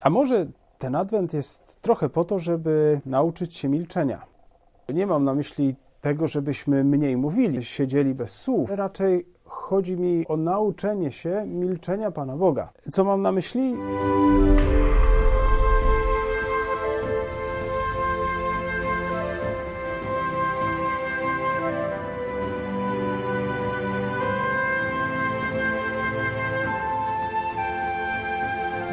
A może ten adwent jest trochę po to, żeby nauczyć się milczenia. Nie mam na myśli tego, żebyśmy mniej mówili, siedzieli bez słów. Raczej chodzi mi o nauczenie się milczenia Pana Boga. Co mam na myśli?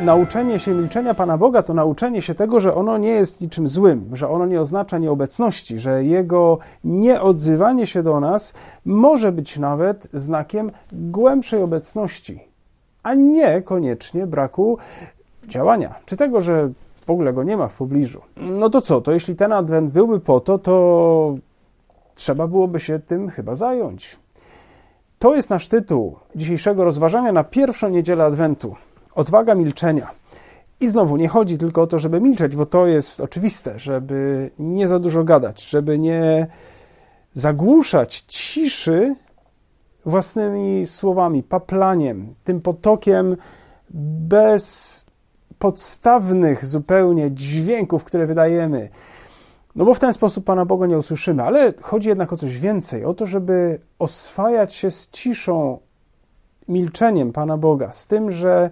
nauczenie się milczenia Pana Boga to nauczenie się tego, że ono nie jest niczym złym, że ono nie oznacza nieobecności, że jego nieodzywanie się do nas może być nawet znakiem głębszej obecności, a nie koniecznie braku działania, czy tego, że w ogóle go nie ma w pobliżu. No to co, to jeśli ten adwent byłby po to, to trzeba byłoby się tym chyba zająć. To jest nasz tytuł dzisiejszego rozważania na pierwszą niedzielę Adwentu. Odwaga milczenia. I znowu nie chodzi tylko o to, żeby milczeć, bo to jest oczywiste, żeby nie za dużo gadać, żeby nie zagłuszać ciszy własnymi słowami, paplaniem, tym potokiem bez podstawnych zupełnie dźwięków, które wydajemy. No bo w ten sposób Pana Boga nie usłyszymy, ale chodzi jednak o coś więcej, o to, żeby oswajać się z ciszą, milczeniem Pana Boga, z tym, że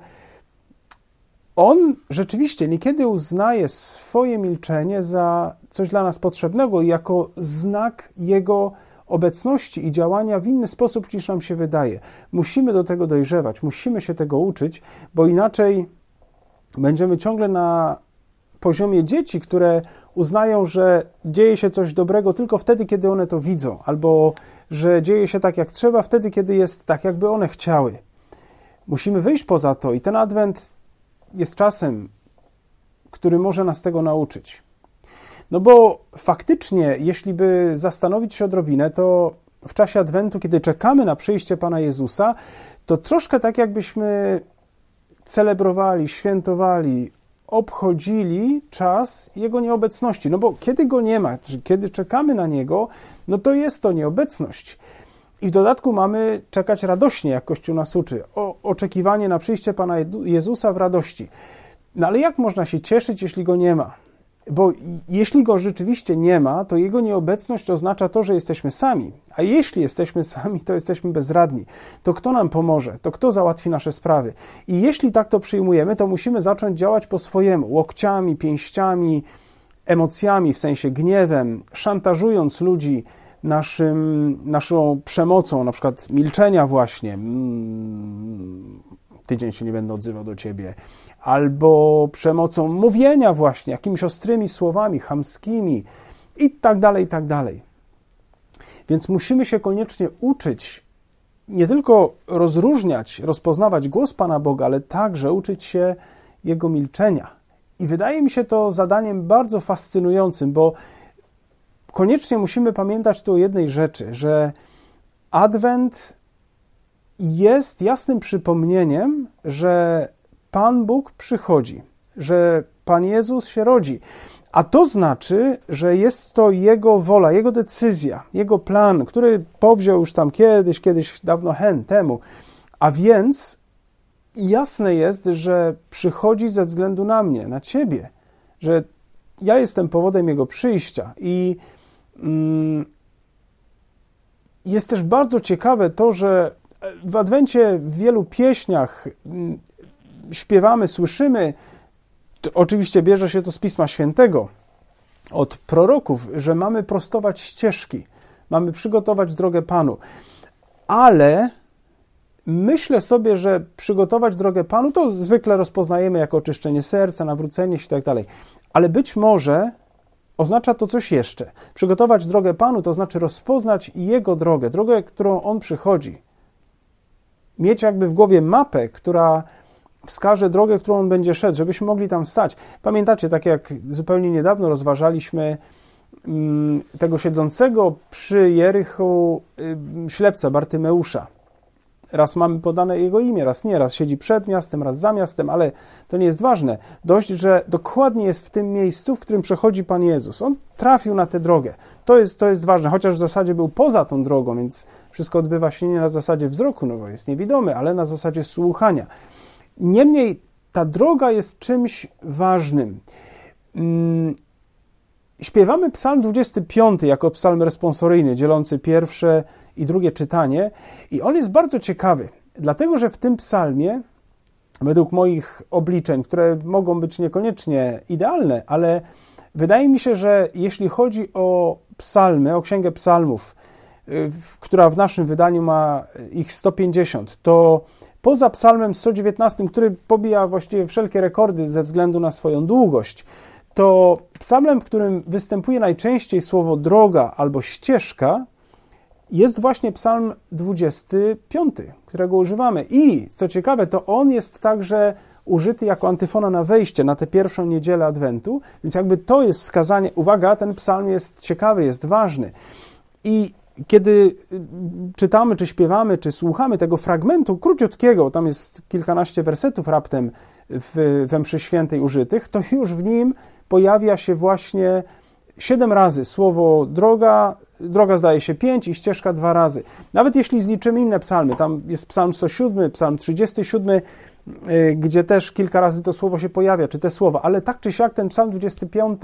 on rzeczywiście niekiedy uznaje swoje milczenie za coś dla nas potrzebnego i jako znak jego obecności i działania w inny sposób niż nam się wydaje. Musimy do tego dojrzewać, musimy się tego uczyć, bo inaczej będziemy ciągle na poziomie dzieci, które uznają, że dzieje się coś dobrego tylko wtedy, kiedy one to widzą, albo że dzieje się tak jak trzeba, wtedy, kiedy jest tak, jakby one chciały. Musimy wyjść poza to i ten adwent jest czasem, który może nas tego nauczyć. No bo faktycznie, jeśli by zastanowić się odrobinę, to w czasie Adwentu, kiedy czekamy na przyjście Pana Jezusa, to troszkę tak jakbyśmy celebrowali, świętowali, obchodzili czas Jego nieobecności. No bo kiedy Go nie ma, czy kiedy czekamy na Niego, no to jest to nieobecność. I w dodatku mamy czekać radośnie, jak Kościół nas uczy, o, oczekiwanie na przyjście Pana Jezusa w radości. No ale jak można się cieszyć, jeśli go nie ma? Bo jeśli go rzeczywiście nie ma, to jego nieobecność oznacza to, że jesteśmy sami. A jeśli jesteśmy sami, to jesteśmy bezradni. To kto nam pomoże? To kto załatwi nasze sprawy? I jeśli tak to przyjmujemy, to musimy zacząć działać po swojemu łokciami, pięściami, emocjami, w sensie gniewem, szantażując ludzi naszym, naszą przemocą, na przykład milczenia właśnie, mm, tydzień się nie będę odzywał do ciebie, albo przemocą mówienia właśnie, jakimiś ostrymi słowami, chamskimi i tak dalej, i tak dalej. Więc musimy się koniecznie uczyć nie tylko rozróżniać, rozpoznawać głos Pana Boga, ale także uczyć się Jego milczenia. I wydaje mi się to zadaniem bardzo fascynującym, bo koniecznie musimy pamiętać tu o jednej rzeczy, że Adwent jest jasnym przypomnieniem, że Pan Bóg przychodzi, że Pan Jezus się rodzi. A to znaczy, że jest to Jego wola, Jego decyzja, Jego plan, który powziął już tam kiedyś, kiedyś dawno hen temu. A więc jasne jest, że przychodzi ze względu na mnie, na Ciebie, że ja jestem powodem Jego przyjścia i Mm, jest też bardzo ciekawe to, że e, w Adwencie w wielu pieśniach mm, śpiewamy, słyszymy, oczywiście bierze się to z Pisma Świętego, od proroków, że mamy prostować ścieżki, mamy przygotować drogę Panu. Ale myślę sobie, że przygotować drogę Panu to zwykle rozpoznajemy jako oczyszczenie serca, nawrócenie się i tak dalej. Ale być może Oznacza to coś jeszcze. Przygotować drogę Panu to znaczy rozpoznać Jego drogę, drogę, którą On przychodzi. Mieć jakby w głowie mapę, która wskaże drogę, którą On będzie szedł, żebyśmy mogli tam stać. Pamiętacie, tak jak zupełnie niedawno rozważaliśmy mm, tego siedzącego przy Jerychu y, ślepca Bartymeusza. Raz mamy podane jego imię, raz nie, raz siedzi przed miastem, raz za miastem, ale to nie jest ważne. Dość, że dokładnie jest w tym miejscu, w którym przechodzi Pan Jezus. On trafił na tę drogę. To jest, to jest ważne, chociaż w zasadzie był poza tą drogą, więc wszystko odbywa się nie na zasadzie wzroku, no bo jest niewidomy, ale na zasadzie słuchania. Niemniej ta droga jest czymś ważnym. Hmm. Śpiewamy psalm 25 jako psalm responsoryjny, dzielący pierwsze i drugie czytanie. I on jest bardzo ciekawy, dlatego że w tym psalmie, według moich obliczeń, które mogą być niekoniecznie idealne, ale wydaje mi się, że jeśli chodzi o psalmy, o księgę psalmów, y, która w naszym wydaniu ma ich 150, to poza psalmem 119, który pobija właściwie wszelkie rekordy ze względu na swoją długość, to psalmem, w którym występuje najczęściej słowo droga albo ścieżka, jest właśnie Psalm 25, którego używamy. I co ciekawe, to on jest także użyty jako antyfona na wejście na tę pierwszą niedzielę Adwentu, więc jakby to jest wskazanie. Uwaga, ten psalm jest ciekawy, jest ważny. I kiedy y, czytamy, czy śpiewamy, czy słuchamy tego fragmentu króciutkiego, tam jest kilkanaście wersetów raptem w, w mszy świętej użytych, to już w nim pojawia się właśnie Siedem razy słowo droga, droga zdaje się pięć i ścieżka dwa razy. Nawet jeśli zliczymy inne psalmy, tam jest psalm 107, psalm 37, y, gdzie też kilka razy to słowo się pojawia, czy te słowa, ale tak czy siak ten psalm 25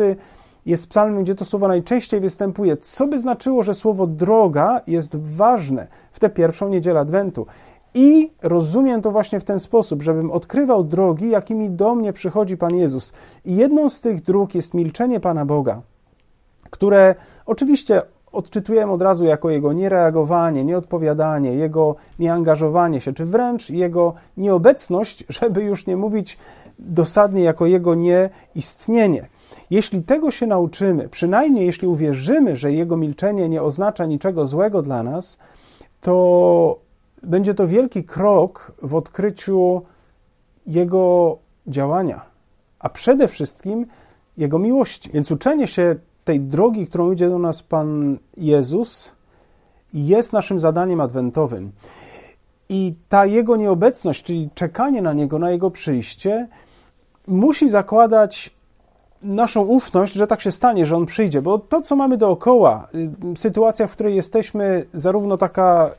jest psalmem, gdzie to słowo najczęściej występuje, co by znaczyło, że słowo droga jest ważne w tę pierwszą niedzielę Adwentu. I rozumiem to właśnie w ten sposób, żebym odkrywał drogi, jakimi do mnie przychodzi Pan Jezus. I jedną z tych dróg jest milczenie Pana Boga które oczywiście odczytujemy od razu jako jego niereagowanie, nieodpowiadanie, jego nieangażowanie się, czy wręcz jego nieobecność, żeby już nie mówić dosadnie jako jego nieistnienie. Jeśli tego się nauczymy, przynajmniej jeśli uwierzymy, że jego milczenie nie oznacza niczego złego dla nas, to będzie to wielki krok w odkryciu jego działania, a przede wszystkim jego miłości. Więc uczenie się tej drogi, którą idzie do nas Pan Jezus, jest naszym zadaniem adwentowym. I ta Jego nieobecność, czyli czekanie na Niego, na Jego przyjście, musi zakładać naszą ufność, że tak się stanie, że On przyjdzie, bo to, co mamy dookoła, y, sytuacja, w której jesteśmy, zarówno taka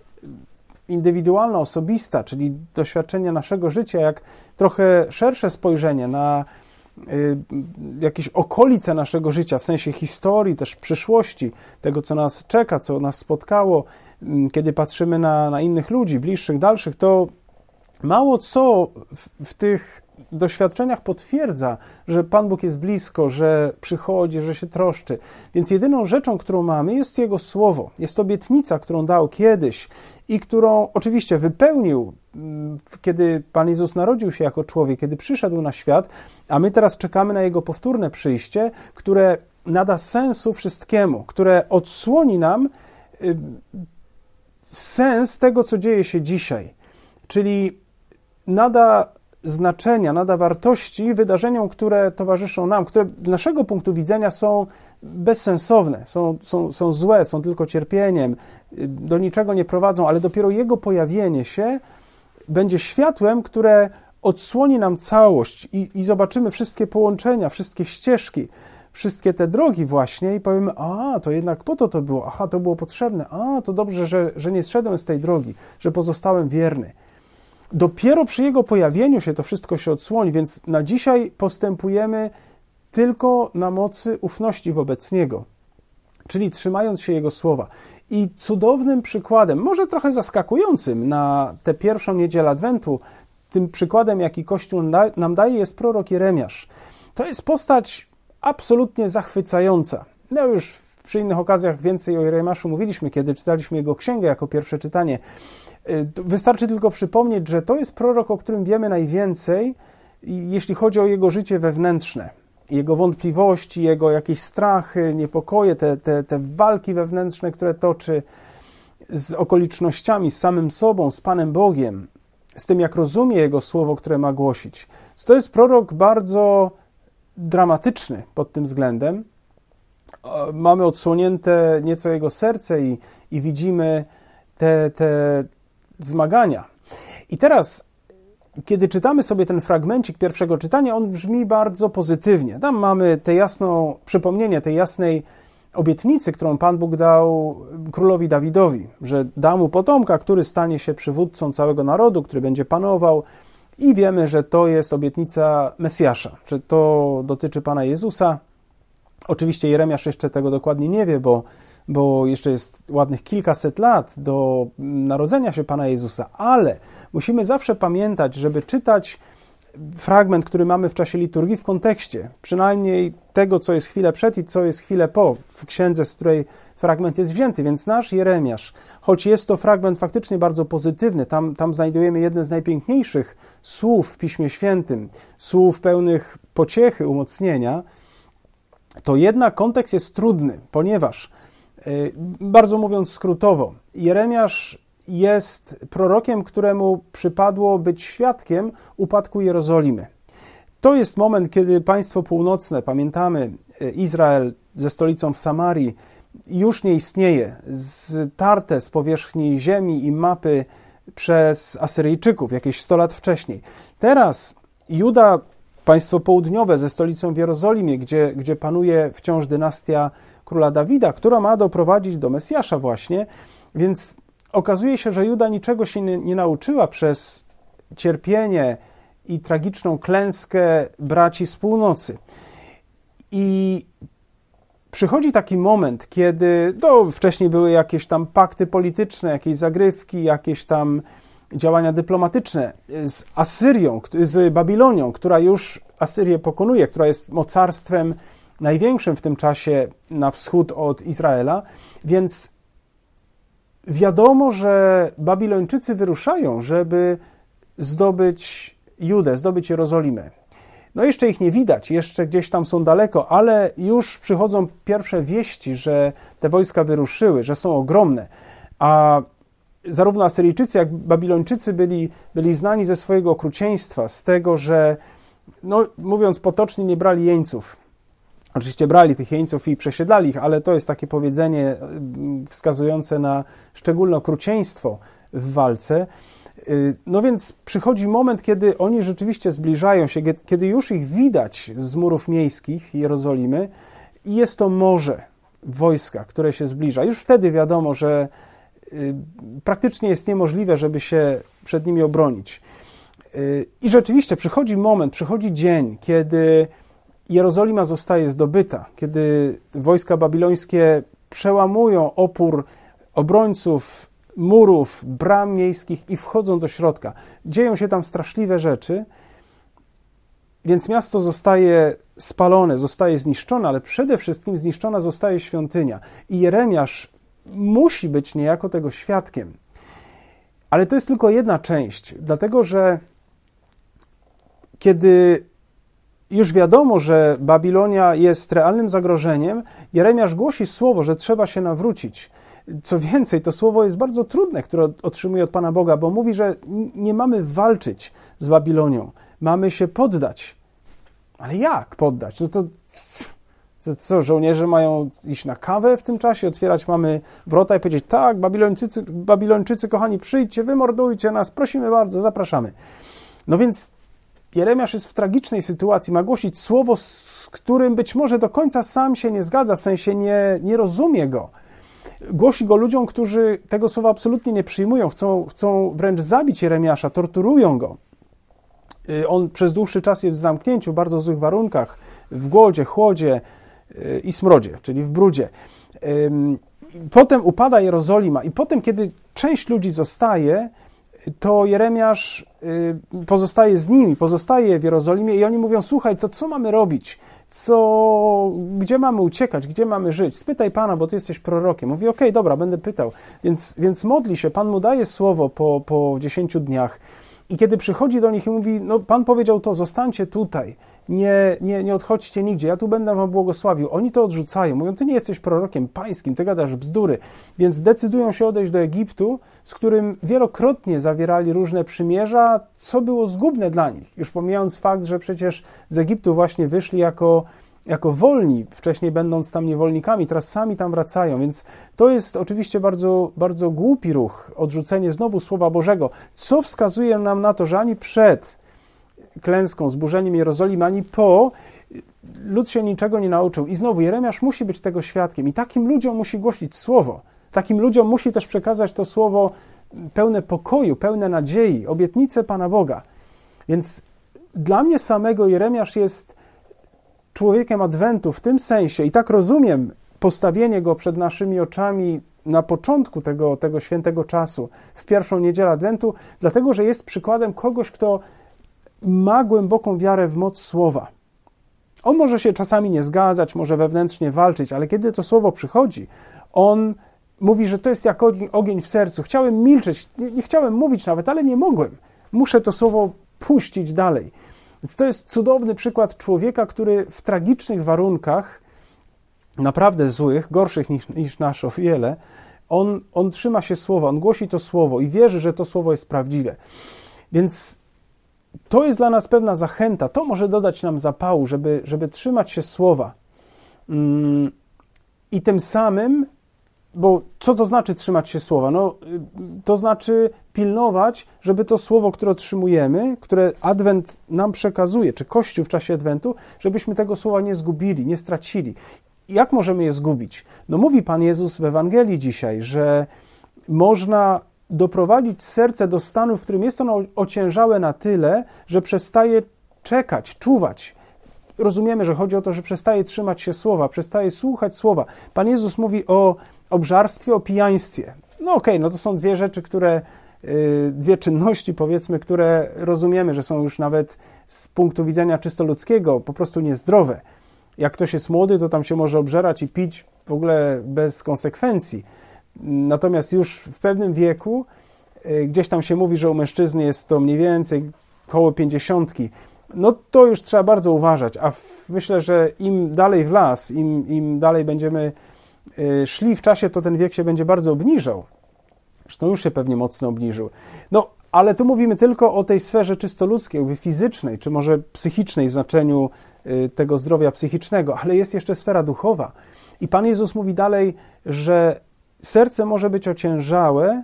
indywidualna, osobista, czyli doświadczenie naszego życia, jak trochę szersze spojrzenie na Y, jakieś okolice naszego życia, w sensie historii, też przyszłości, tego, co nas czeka, co nas spotkało, mm, kiedy patrzymy na, na innych ludzi, bliższych, dalszych, to mało co w, w tych doświadczeniach potwierdza, że Pan Bóg jest blisko, że przychodzi, że się troszczy. Więc jedyną rzeczą, którą mamy, jest Jego słowo, jest obietnica, którą dał kiedyś i którą oczywiście wypełnił, mm, kiedy Pan Jezus narodził się jako człowiek, kiedy przyszedł na świat, a my teraz czekamy na Jego powtórne przyjście, które nada sensu wszystkiemu, które odsłoni nam sens tego, co dzieje się dzisiaj. Czyli nada znaczenia, nada wartości wydarzeniom, które towarzyszą nam, które z naszego punktu widzenia są bezsensowne, są, są, są złe, są tylko cierpieniem, y, do niczego nie prowadzą, ale dopiero jego pojawienie się będzie światłem, które odsłoni nam całość i, i zobaczymy wszystkie połączenia, wszystkie ścieżki, wszystkie te drogi właśnie i powiemy, a to jednak po to to było, aha, to było potrzebne, a to dobrze, że, że nie zszedłem z tej drogi, że pozostałem wierny dopiero przy jego pojawieniu się to wszystko się odsłoni, więc na dzisiaj postępujemy tylko na mocy ufności wobec niego, czyli trzymając się jego słowa. I cudownym przykładem, może trochę zaskakującym na tę pierwszą niedzielę Adwentu, tym przykładem, jaki Kościół nam daje, jest prorok Jeremiasz. To jest postać absolutnie zachwycająca. No już przy innych okazjach więcej o Jeremiaszu mówiliśmy, kiedy czytaliśmy jego księgę jako pierwsze czytanie. Y, wystarczy tylko przypomnieć, że to jest prorok, o którym wiemy najwięcej, jeśli chodzi o jego życie wewnętrzne. Jego wątpliwości, jego jakieś strachy, niepokoje, te, te, te walki wewnętrzne, które toczy z okolicznościami, z samym sobą, z Panem Bogiem, z tym, jak rozumie jego słowo, które ma głosić. To jest prorok bardzo dramatyczny pod tym względem. Mamy odsłonięte nieco jego serce i, i widzimy te, te zmagania. I teraz, kiedy czytamy sobie ten fragmencik pierwszego czytania, on brzmi bardzo pozytywnie. Tam mamy te jasne przypomnienie tej jasnej obietnicy, którą Pan Bóg dał królowi Dawidowi, że da mu potomka, który stanie się przywódcą całego narodu, który będzie panował. I wiemy, że to jest obietnica Mesjasza, że to dotyczy Pana Jezusa. Oczywiście Jeremiasz jeszcze tego dokładnie nie wie, bo bo jeszcze jest ładnych kilkaset lat do narodzenia się Pana Jezusa, ale musimy zawsze pamiętać, żeby czytać fragment, który mamy w czasie liturgii w kontekście, przynajmniej tego, co jest chwilę przed i co jest chwilę po, w księdze, z której fragment jest wzięty, więc nasz Jeremiasz, choć jest to fragment faktycznie bardzo pozytywny, tam, tam znajdujemy jedne z najpiękniejszych słów w Piśmie Świętym, słów pełnych pociechy, umocnienia, to jednak kontekst jest trudny, ponieważ Y, bardzo mówiąc skrótowo, Jeremiasz jest prorokiem, któremu przypadło być świadkiem upadku Jerozolimy. To jest moment, kiedy państwo północne, pamiętamy, y, Izrael ze stolicą w Samarii, już nie istnieje, ztarte z powierzchni ziemi i mapy przez Asyryjczyków jakieś 100 lat wcześniej. Teraz Juda, państwo południowe ze stolicą w Jerozolimie, gdzie, gdzie panuje wciąż dynastia króla Dawida, która ma doprowadzić do Mesjasza właśnie, więc okazuje się, że Juda niczego się nie, nie nauczyła przez cierpienie i tragiczną klęskę braci z północy. I przychodzi taki moment, kiedy no, wcześniej były jakieś tam pakty polityczne, jakieś zagrywki, jakieś tam działania dyplomatyczne z Asyrią, z Babilonią, która już Asyrię pokonuje, która jest mocarstwem największym w tym czasie na wschód od Izraela, więc wiadomo, że Babilończycy wyruszają, żeby zdobyć Judę, zdobyć Jerozolimę. No jeszcze ich nie widać, jeszcze gdzieś tam są daleko, ale już przychodzą pierwsze wieści, że te wojska wyruszyły, że są ogromne. A zarówno Asyryjczycy, jak Babilończycy byli, byli znani ze swojego okrucieństwa, z tego, że, no, mówiąc potocznie, nie brali jeńców. Oczywiście brali tych jeńców i przesiedlali ich, ale to jest takie powiedzenie y, wskazujące na szczególne okrucieństwo w walce. Y, no więc przychodzi moment, kiedy oni rzeczywiście zbliżają się, kiedy już ich widać z murów miejskich Jerozolimy i jest to morze wojska, które się zbliża. Już wtedy wiadomo, że y, praktycznie jest niemożliwe, żeby się przed nimi obronić. I rzeczywiście przychodzi moment, przychodzi dzień, kiedy Jerozolima zostaje zdobyta, kiedy wojska babilońskie przełamują opór obrońców murów, bram miejskich i wchodzą do środka. Dzieją się tam straszliwe rzeczy, więc miasto zostaje spalone, zostaje zniszczone, ale przede wszystkim zniszczona zostaje świątynia. I Jeremiasz musi być niejako tego świadkiem. Ale to jest tylko jedna część, dlatego że kiedy już wiadomo, że Babilonia jest realnym zagrożeniem, Jeremiasz głosi słowo, że trzeba się nawrócić. Co więcej, to słowo jest bardzo trudne, które otrzymuje od Pana Boga, bo mówi, że nie mamy walczyć z Babilonią, mamy się poddać. Ale jak poddać? No to co, żołnierze mają iść na kawę w tym czasie, otwierać mamy wrota i powiedzieć: Tak, Babilończycy, Babilończycy kochani, przyjdźcie, wymordujcie nas, prosimy bardzo, zapraszamy. No więc Jeremiasz jest w tragicznej sytuacji, ma głosić słowo, z którym być może do końca sam się nie zgadza, w sensie nie, nie rozumie go. Głosi go ludziom, którzy tego słowa absolutnie nie przyjmują, chcą, chcą wręcz zabić Jeremiasza, torturują go. Y, on przez dłuższy czas jest w zamknięciu, w bardzo złych warunkach, w głodzie, chłodzie y, i smrodzie, czyli w brudzie. Potem upada Jerozolima, i potem, kiedy część ludzi zostaje, to Jeremiasz y, pozostaje z nimi, pozostaje w Jerozolimie i oni mówią: Słuchaj, to co mamy robić? Co, gdzie mamy uciekać, gdzie mamy żyć? Spytaj Pana, bo Ty jesteś prorokiem. Mówi: Okej, okay, dobra, będę pytał. Więc, więc modli się, Pan mu daje słowo po, po 10 dniach. I kiedy przychodzi do nich i mówi, no Pan powiedział to, zostańcie tutaj, nie, nie, nie odchodźcie nigdzie, ja tu będę wam błogosławił. Oni to odrzucają, mówią, ty nie jesteś prorokiem pańskim, ty gadasz bzdury. Więc decydują się odejść do Egiptu, z którym wielokrotnie zawierali różne przymierza, co było zgubne dla nich. Już pomijając fakt, że przecież z Egiptu właśnie wyszli jako jako wolni, wcześniej będąc tam niewolnikami, teraz sami tam wracają, więc to jest oczywiście bardzo, bardzo głupi ruch, odrzucenie znowu Słowa Bożego, co wskazuje nam na to, że ani przed klęską, zburzeniem Jerozolimy, ani po lud się niczego nie nauczył. I znowu Jeremiasz musi być tego świadkiem i takim ludziom musi głosić Słowo. Takim ludziom musi też przekazać to Słowo pełne pokoju, pełne nadziei, obietnice Pana Boga. Więc dla mnie samego Jeremiasz jest człowiekiem Adwentu w tym sensie, i tak rozumiem postawienie go przed naszymi oczami na początku tego, tego świętego czasu, w pierwszą niedzielę Adwentu, dlatego że jest przykładem kogoś, kto ma głęboką wiarę w moc słowa. On może się czasami nie zgadzać, może wewnętrznie walczyć, ale kiedy to słowo przychodzi, on mówi, że to jest jak ogień w sercu. Chciałem milczeć, nie, nie chciałem mówić nawet, ale nie mogłem. Muszę to słowo puścić dalej. Więc to jest cudowny przykład człowieka, który w tragicznych warunkach, naprawdę złych, gorszych niż, niż nasz o wiele, on, on trzyma się słowa, on głosi to słowo i wierzy, że to słowo jest prawdziwe. Więc to jest dla nas pewna zachęta, to może dodać nam zapału, żeby, żeby trzymać się słowa. Mm, I tym samym bo co to znaczy trzymać się słowa? No, y, to znaczy pilnować, żeby to słowo, które otrzymujemy, które Adwent nam przekazuje, czy Kościół w czasie Adwentu, żebyśmy tego słowa nie zgubili, nie stracili. Jak możemy je zgubić? No, mówi Pan Jezus w Ewangelii dzisiaj, że można doprowadzić serce do stanu, w którym jest ono ociężałe na tyle, że przestaje czekać, czuwać, rozumiemy, że chodzi o to, że przestaje trzymać się słowa, przestaje słuchać słowa. Pan Jezus mówi o obżarstwie, o pijaństwie. No okej, okay, no to są dwie rzeczy, które, y, dwie czynności powiedzmy, które rozumiemy, że są już nawet z punktu widzenia czysto ludzkiego po prostu niezdrowe. Jak ktoś jest młody, to tam się może obżerać i pić w ogóle bez konsekwencji. Natomiast już w pewnym wieku, y, gdzieś tam się mówi, że u mężczyzny jest to mniej więcej koło pięćdziesiątki, no to już trzeba bardzo uważać, a w, myślę, że im dalej w las, im, im dalej będziemy Y, szli w czasie, to ten wiek się będzie bardzo obniżał. Zresztą już się pewnie mocno obniżył. No, ale tu mówimy tylko o tej sferze czysto ludzkiej, jakby fizycznej, czy może psychicznej w znaczeniu y, tego zdrowia psychicznego, ale jest jeszcze sfera duchowa. I Pan Jezus mówi dalej, że serce może być ociężałe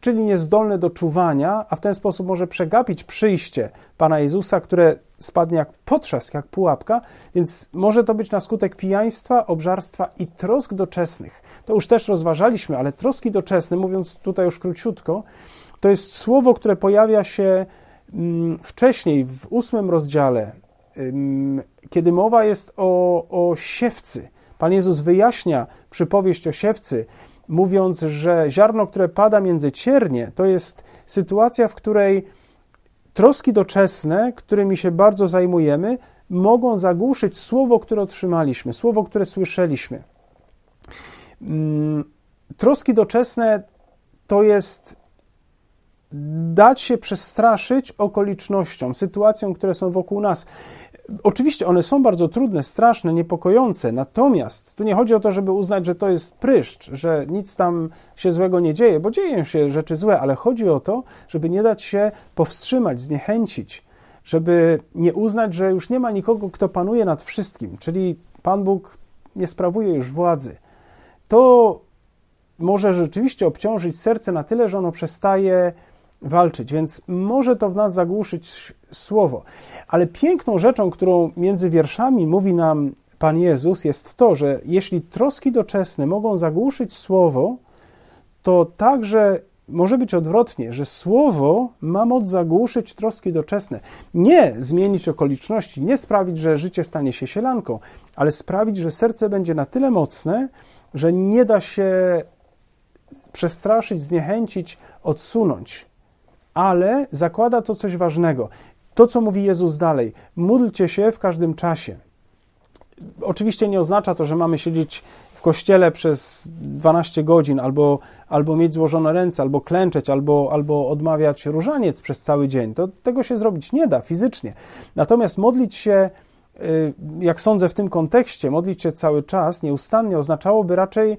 czyli niezdolny do czuwania, a w ten sposób może przegapić przyjście Pana Jezusa, które spadnie jak potrzask, jak pułapka, więc może to być na skutek pijaństwa, obżarstwa i trosk doczesnych. To już też rozważaliśmy, ale troski doczesne, mówiąc tutaj już króciutko, to jest słowo, które pojawia się mm, wcześniej w ósmym rozdziale, kiedy mowa jest o, o siewcy. Pan Jezus wyjaśnia przypowieść o siewcy mówiąc, że ziarno, które pada między ciernie, to jest sytuacja, w której troski doczesne, którymi się bardzo zajmujemy, mogą zagłuszyć słowo, które otrzymaliśmy, słowo, które słyszeliśmy. Mm, troski doczesne to jest dać się przestraszyć okolicznościom, sytuacjom, które są wokół nas. Oczywiście one są bardzo trudne, straszne, niepokojące, natomiast tu nie chodzi o to, żeby uznać, że to jest pryszcz, że nic tam się złego nie dzieje, bo dzieją się rzeczy złe, ale chodzi o to, żeby nie dać się powstrzymać, zniechęcić, żeby nie uznać, że już nie ma nikogo, kto panuje nad wszystkim, czyli Pan Bóg nie sprawuje już władzy. To może rzeczywiście obciążyć serce na tyle, że ono przestaje walczyć, więc może to w nas zagłuszyć słowo. Ale piękną rzeczą, którą między wierszami mówi nam Pan Jezus, jest to, że jeśli troski doczesne mogą zagłuszyć słowo, to także może być odwrotnie, że słowo ma moc zagłuszyć troski doczesne. Nie zmienić okoliczności, nie sprawić, że życie stanie się sielanką, ale sprawić, że serce będzie na tyle mocne, że nie da się przestraszyć, zniechęcić, odsunąć ale zakłada to coś ważnego. To, co mówi Jezus dalej, módlcie się w każdym czasie. Oczywiście nie oznacza to, że mamy siedzieć w kościele przez 12 godzin, albo, albo mieć złożone ręce, albo klęczeć, albo, albo odmawiać różaniec przez cały dzień. To, tego się zrobić nie da fizycznie. Natomiast modlić się, y, jak sądzę, w tym kontekście, modlić się cały czas, nieustannie, oznaczałoby raczej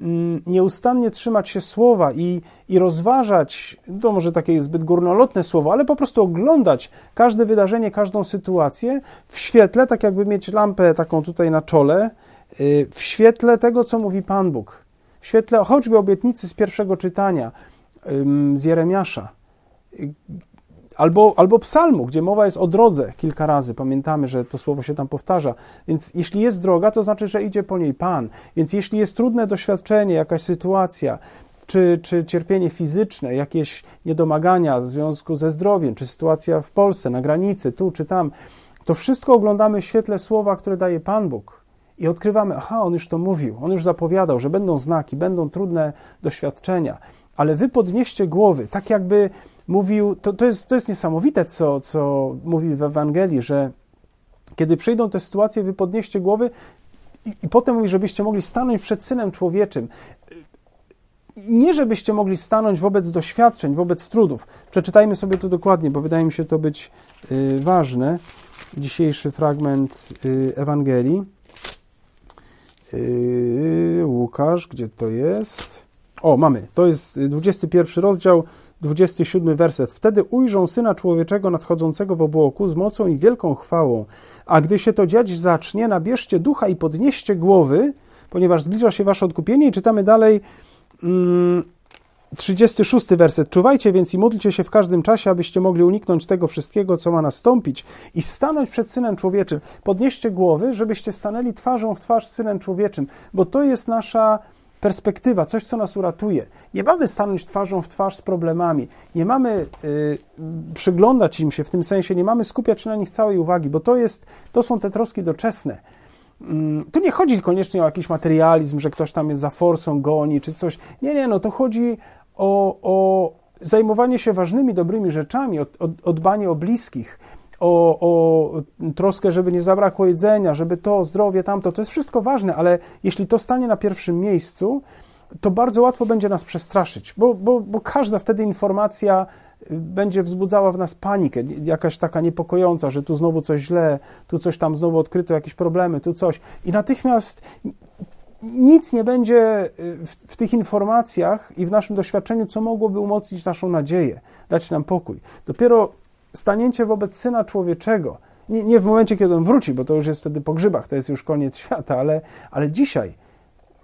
Mm, nieustannie trzymać się słowa i, i rozważać, to może takie zbyt górnolotne słowo, ale po prostu oglądać każde wydarzenie, każdą sytuację w świetle, tak jakby mieć lampę taką tutaj na czole, y, w świetle tego, co mówi Pan Bóg, w świetle choćby obietnicy z pierwszego czytania z Jeremiasza, Albo, albo psalmu, gdzie mowa jest o drodze kilka razy. Pamiętamy, że to słowo się tam powtarza. Więc jeśli jest droga, to znaczy, że idzie po niej Pan. Więc jeśli jest trudne doświadczenie, jakaś sytuacja, czy, czy cierpienie fizyczne, jakieś niedomagania w związku ze zdrowiem, czy sytuacja w Polsce, na granicy, tu czy tam, to wszystko oglądamy w świetle słowa, które daje Pan Bóg. I odkrywamy, aha, on już to mówił, on już zapowiadał, że będą znaki, będą trudne doświadczenia. Ale wy podnieście głowy, tak jakby mówił, to, to, jest, to jest niesamowite, co, co mówi w Ewangelii, że kiedy przyjdą te sytuacje, wy podnieście głowy i, i potem mówi, żebyście mogli stanąć przed Synem Człowieczym nie żebyście mogli stanąć wobec doświadczeń, wobec trudów. Przeczytajmy sobie to dokładnie, bo wydaje mi się to być y, ważne. Dzisiejszy fragment y, Ewangelii. Y, Łukasz, gdzie to jest? O, mamy. To jest 21 y, rozdział 27 werset. Wtedy ujrzą Syna Człowieczego nadchodzącego w obłoku z mocą i wielką chwałą. A gdy się to dziać zacznie, nabierzcie ducha i podnieście głowy, ponieważ zbliża się wasze odkupienie. I czytamy dalej... Mm, 36 werset. Czuwajcie więc i módlcie się w każdym czasie, abyście mogli uniknąć tego wszystkiego, co ma nastąpić i stanąć przed Synem Człowieczym. Podnieście głowy, żebyście stanęli twarzą w twarz z Synem Człowieczym, bo to jest nasza perspektywa, coś, co nas uratuje. Nie mamy stanąć twarzą w twarz z problemami, nie mamy y, przyglądać im się w tym sensie, nie mamy skupiać na nich całej uwagi, bo to, jest, to są te troski doczesne. Y, tu nie chodzi koniecznie o jakiś materializm, że ktoś tam jest za forsą, goni czy coś. Nie, nie, no to chodzi o, o zajmowanie się ważnymi, dobrymi rzeczami, o, o, o dbanie o bliskich, o, o troskę, żeby nie zabrakło jedzenia, żeby to, zdrowie, tamto, to jest wszystko ważne, ale jeśli to stanie na pierwszym miejscu, to bardzo łatwo będzie nas przestraszyć, bo, bo, bo każda wtedy informacja y, będzie wzbudzała w nas panikę, jakaś taka niepokojąca, że tu znowu coś źle, tu coś tam znowu odkryto, jakieś problemy, tu coś. I natychmiast nic nie będzie y, w, w, tych informacjach i w naszym doświadczeniu, co mogłoby umocnić naszą nadzieję, dać nam pokój. Dopiero stanięcie wobec Syna Człowieczego, nie, nie, w momencie, kiedy on wróci, bo to już jest wtedy po grzybach, to jest już koniec świata, ale, ale dzisiaj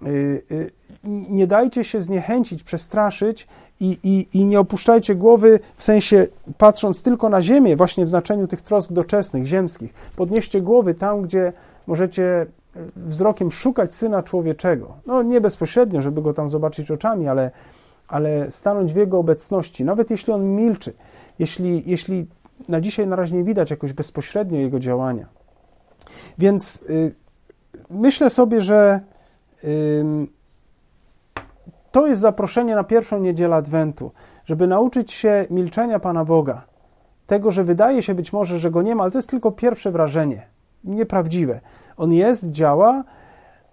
y, y, nie dajcie się zniechęcić, przestraszyć i, i, i nie opuszczajcie głowy w sensie patrząc tylko na ziemię, właśnie w znaczeniu tych trosk doczesnych, ziemskich. Podnieście głowy tam, gdzie możecie y, wzrokiem szukać Syna Człowieczego. No nie bezpośrednio, żeby go tam zobaczyć oczami, ale, ale stanąć w Jego obecności, nawet jeśli On milczy, jeśli, jeśli na dzisiaj na razie nie widać jakoś bezpośrednio jego działania. Więc y, myślę sobie, że y, to jest zaproszenie na pierwszą niedzielę Adwentu, żeby nauczyć się milczenia Pana Boga. Tego, że wydaje się być może, że go nie ma, ale to jest tylko pierwsze wrażenie, nieprawdziwe. On jest, działa,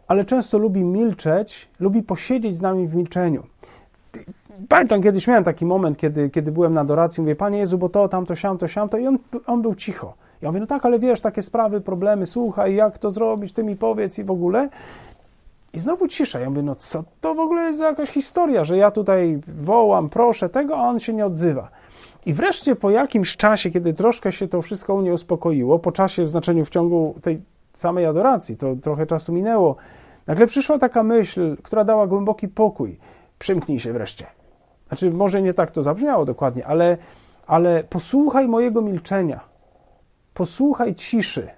ale często lubi milczeć, lubi posiedzieć z nami w milczeniu pamiętam, kiedyś miałem taki moment, kiedy, kiedy byłem na adoracji, mówię, Panie Jezu, bo to, tamto, siam, to i on, on był cicho. Ja mówię, no tak, ale wiesz, takie sprawy, problemy, słuchaj, jak to zrobić, ty mi powiedz i w ogóle. I znowu cisza. Ja mówię, no co to w ogóle jest za jakaś historia, że ja tutaj wołam, proszę tego, a on się nie odzywa. I wreszcie po jakimś czasie, kiedy troszkę się to wszystko u mnie uspokoiło, po czasie w znaczeniu w ciągu tej samej adoracji, to trochę czasu minęło, nagle przyszła taka myśl, która dała głęboki pokój. Przymknij się wreszcie. Znaczy, może nie tak to zabrzmiało dokładnie, ale, ale posłuchaj mojego milczenia. Posłuchaj ciszy.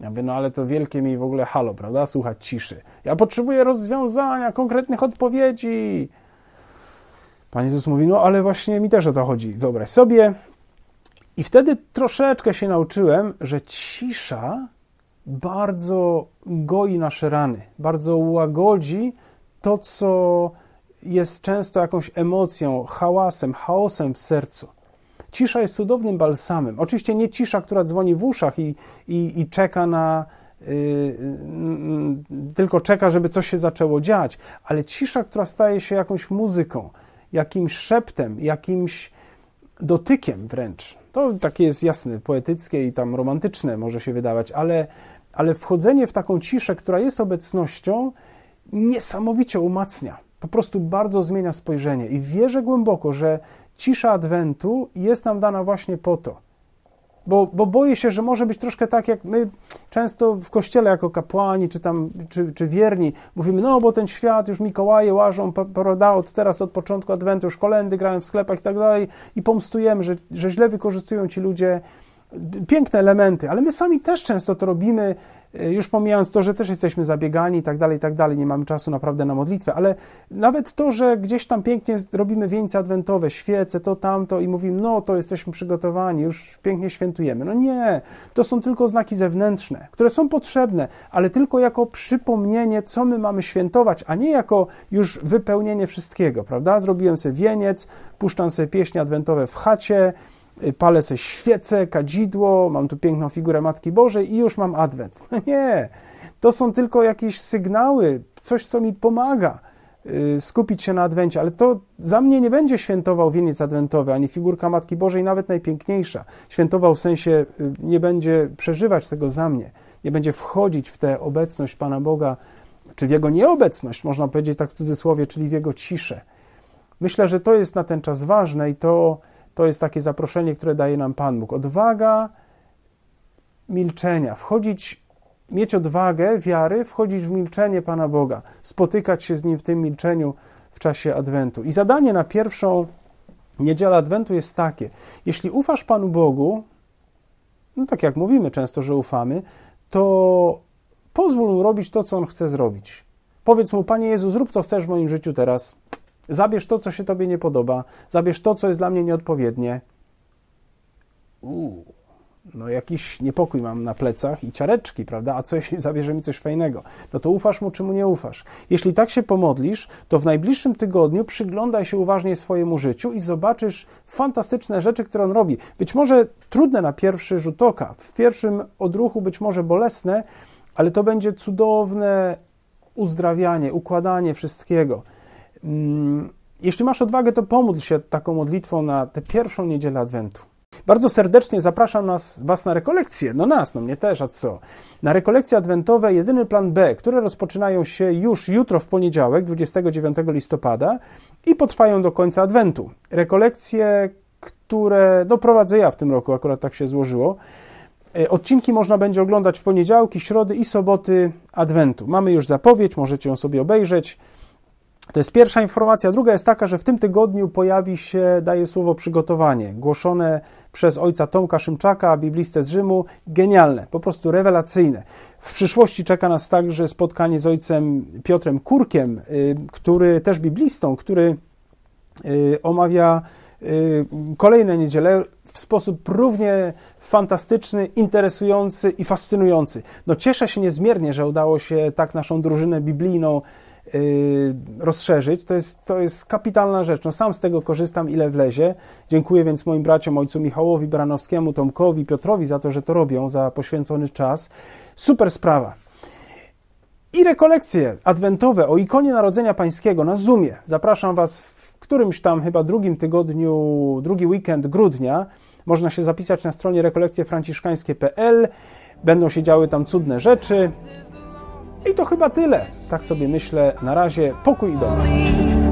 Ja mówię, no ale to wielkie mi w ogóle halo, prawda? Słuchać ciszy. Ja potrzebuję rozwiązania, konkretnych odpowiedzi. Pan Jezus mówi, no ale właśnie mi też o to chodzi. Wyobraź sobie. I wtedy troszeczkę się nauczyłem, że cisza bardzo goi nasze rany, bardzo łagodzi to, co jest często jakąś emocją, hałasem, chaosem w sercu. Cisza jest cudownym balsamem. Oczywiście nie cisza, która dzwoni w uszach i, i, i czeka na, y, y, y, tylko czeka, żeby coś się zaczęło dziać, ale cisza, która staje się jakąś muzyką, jakimś szeptem, jakimś dotykiem wręcz. To takie jest jasne, poetyckie i tam romantyczne może się wydawać, ale, ale wchodzenie w taką ciszę, która jest obecnością, niesamowicie umacnia po prostu bardzo zmienia spojrzenie. I wierzę głęboko, że cisza adwentu jest nam dana właśnie po to. Bo, bo boję się, że może być troszkę tak, jak my często w kościele jako kapłani czy tam, czy, czy wierni mówimy, no bo ten świat już Mikołaje łażą, prawda, od teraz, od początku Adwentu, już kolendy grają w sklepach i tak dalej i pomstujemy, że, że źle wykorzystują ci ludzie piękne elementy, ale my sami też często to robimy, e, już pomijając to, że też jesteśmy zabiegani i tak dalej, i tak dalej, nie mamy czasu naprawdę na modlitwę, ale nawet to, że gdzieś tam pięknie robimy wieńce adwentowe, świece, to tamto i mówimy, no to jesteśmy przygotowani, już pięknie świętujemy. No nie, to są tylko znaki zewnętrzne, które są potrzebne, ale tylko jako przypomnienie, co my mamy świętować, a nie jako już wypełnienie wszystkiego, prawda? Zrobiłem sobie wieniec, puszczam sobie pieśni adwentowe w chacie, Y, palę sobie świecę, kadzidło, mam tu piękną figurę Matki Bożej i już mam adwent. No nie, to są tylko jakieś sygnały, coś, co mi pomaga y, skupić się na adwencie, ale to za mnie nie będzie świętował wieniec adwentowy, ani figurka Matki Bożej, nawet najpiękniejsza. Świętował w sensie y, nie będzie przeżywać tego za mnie, nie będzie wchodzić w tę obecność Pana Boga, czy w Jego nieobecność, można powiedzieć tak w cudzysłowie, czyli w Jego ciszę. Myślę, że to jest na ten czas ważne i to to jest takie zaproszenie, które daje nam Pan Bóg. Odwaga milczenia, wchodzić, mieć odwagę wiary, wchodzić w milczenie Pana Boga, spotykać się z Nim w tym milczeniu w czasie Adwentu. I zadanie na pierwszą niedzielę Adwentu jest takie: jeśli ufasz Panu Bogu, no tak jak mówimy często, że ufamy, to pozwól mu robić to, co on chce zrobić. Powiedz mu, Panie Jezu, zrób co chcesz w moim życiu teraz. Zabierz to, co się Tobie nie podoba, zabierz to, co jest dla mnie nieodpowiednie. Uuu, no jakiś niepokój mam na plecach i ciareczki, prawda? A co jeśli zabierze mi coś fajnego? No to ufasz mu, czy mu nie ufasz? Jeśli tak się pomodlisz, to w najbliższym tygodniu przyglądaj się uważnie swojemu życiu i zobaczysz fantastyczne rzeczy, które on robi. Być może trudne na pierwszy rzut oka, w pierwszym odruchu być może bolesne, ale to będzie cudowne uzdrawianie, układanie wszystkiego. Jeśli masz odwagę, to pomódl się taką modlitwą na tę pierwszą niedzielę Adwentu. Bardzo serdecznie zapraszam nas, Was na rekolekcje. No nas, no mnie też, a co? Na rekolekcje adwentowe jedyny plan B, które rozpoczynają się już jutro w poniedziałek, 29 listopada i potrwają do końca adwentu. Rekolekcje, które doprowadzę ja w tym roku, akurat tak się złożyło. E, odcinki można będzie oglądać w poniedziałki, środy i soboty adwentu. Mamy już zapowiedź, możecie ją sobie obejrzeć. To jest pierwsza informacja. Druga jest taka, że w tym tygodniu pojawi się, daje słowo przygotowanie, głoszone przez ojca Tomka Szymczaka, biblistę z Rzymu. Genialne, po prostu rewelacyjne. W przyszłości czeka nas także spotkanie z ojcem Piotrem Kurkiem, y, który też biblistą, który y, omawia y, kolejne niedzielę w sposób równie fantastyczny, interesujący i fascynujący. No cieszę się niezmiernie, że udało się tak naszą drużynę biblijną Y, rozszerzyć. To jest, to jest kapitalna rzecz. No, sam z tego korzystam, ile wlezie. Dziękuję więc moim braciom, ojcu Michałowi Branowskiemu, Tomkowi, Piotrowi za to, że to robią, za poświęcony czas. Super sprawa. I rekolekcje adwentowe o ikonie Narodzenia Pańskiego na Zoomie. Zapraszam Was w którymś tam chyba drugim tygodniu, drugi weekend grudnia. Można się zapisać na stronie rekolekcjefranciszkańskie.pl. Będą się działy tam cudne rzeczy. I to chyba tyle. Tak sobie myślę. Na razie pokój i dobro.